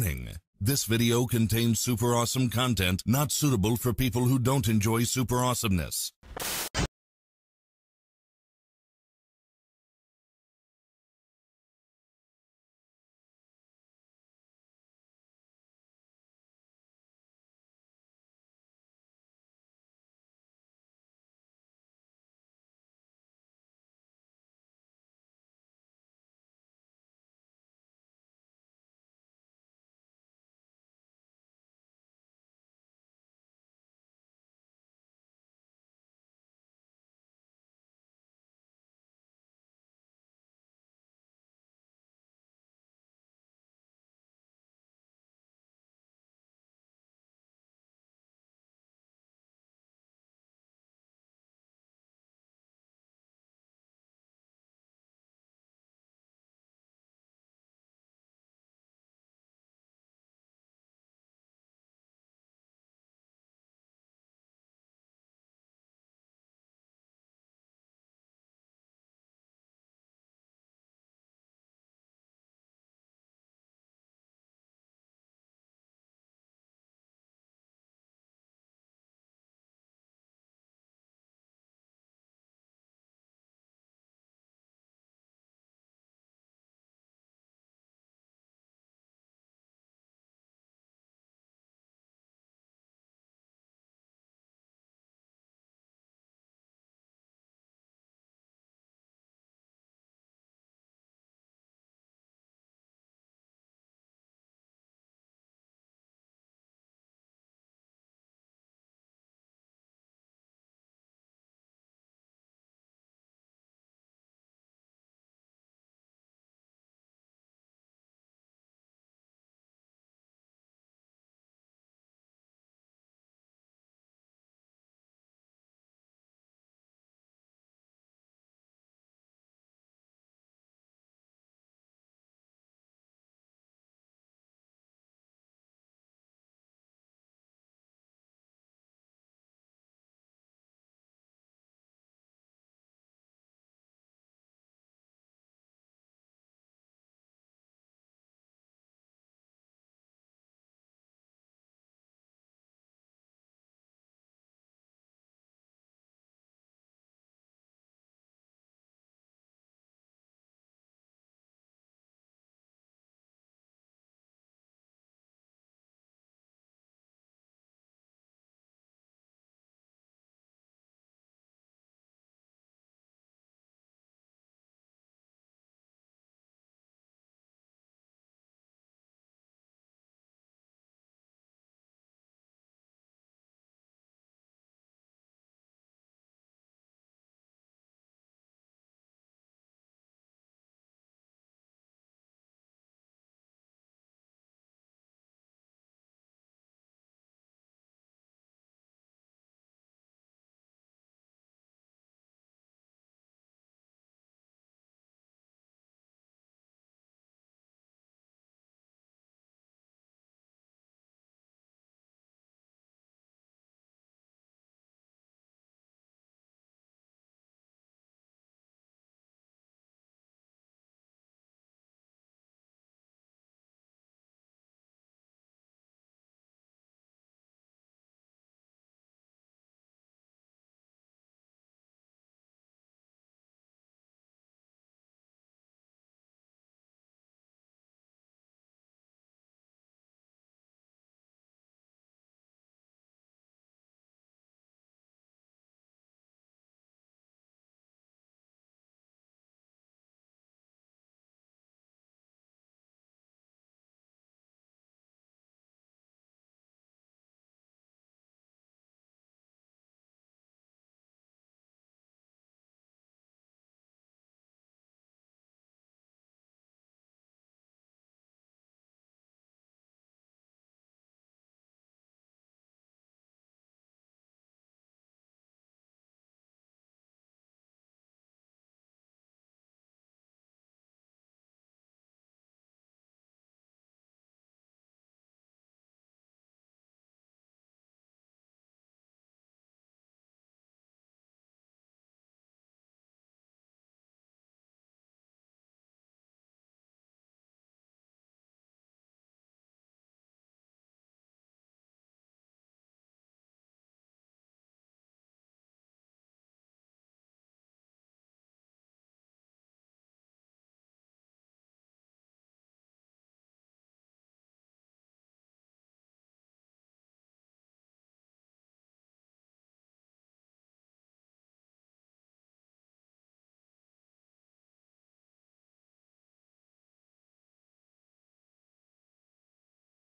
Warning. This video contains super awesome content not suitable for people who don't enjoy super awesomeness.